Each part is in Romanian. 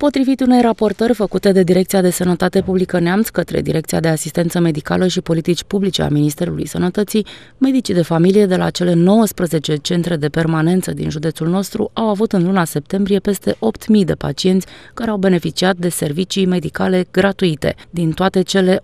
Potrivit unei raportări făcute de Direcția de Sănătate Publică Neamț către Direcția de Asistență Medicală și Politici Publice a Ministerului Sănătății, medicii de familie de la cele 19 centre de permanență din județul nostru au avut în luna septembrie peste 8.000 de pacienți care au beneficiat de servicii medicale gratuite. Din toate cele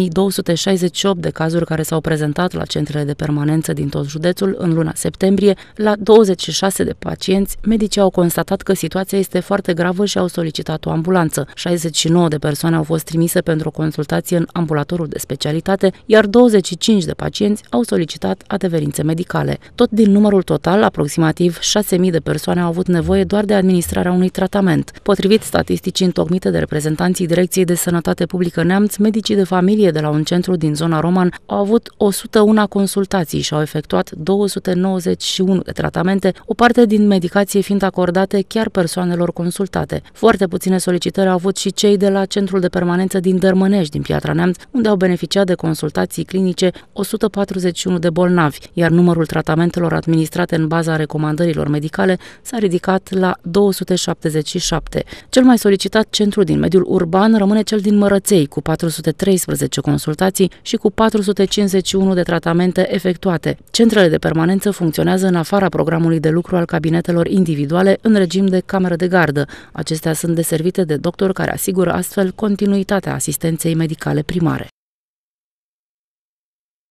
8.268 de cazuri care s-au prezentat la centrele de permanență din tot județul în luna septembrie, la 26 de pacienți, medicii au constatat că situația este foarte gravă și au solicitat solicitat o ambulanță. 69 de persoane au fost trimise pentru o consultație în ambulatorul de specialitate, iar 25 de pacienți au solicitat adeverințe medicale. Tot din numărul total, aproximativ 6.000 de persoane au avut nevoie doar de administrarea unui tratament. Potrivit statisticii întocmite de reprezentanții Direcției de Sănătate Publică Neamț, medicii de familie de la un centru din zona Roman au avut 101 consultații și au efectuat 291 de tratamente, o parte din medicație fiind acordate chiar persoanelor consultate. Foarte foarte puține solicitări au avut și cei de la Centrul de Permanență din Dărmănești, din Piatra Neamț, unde au beneficiat de consultații clinice 141 de bolnavi, iar numărul tratamentelor administrate în baza recomandărilor medicale s-a ridicat la 277. Cel mai solicitat centru din mediul urban rămâne cel din Mărăței, cu 413 consultații și cu 451 de tratamente efectuate. Centrele de permanență funcționează în afara programului de lucru al cabinetelor individuale în regim de cameră de gardă. Acestea sunt deservite de doctori care asigură astfel continuitatea asistenței medicale primare.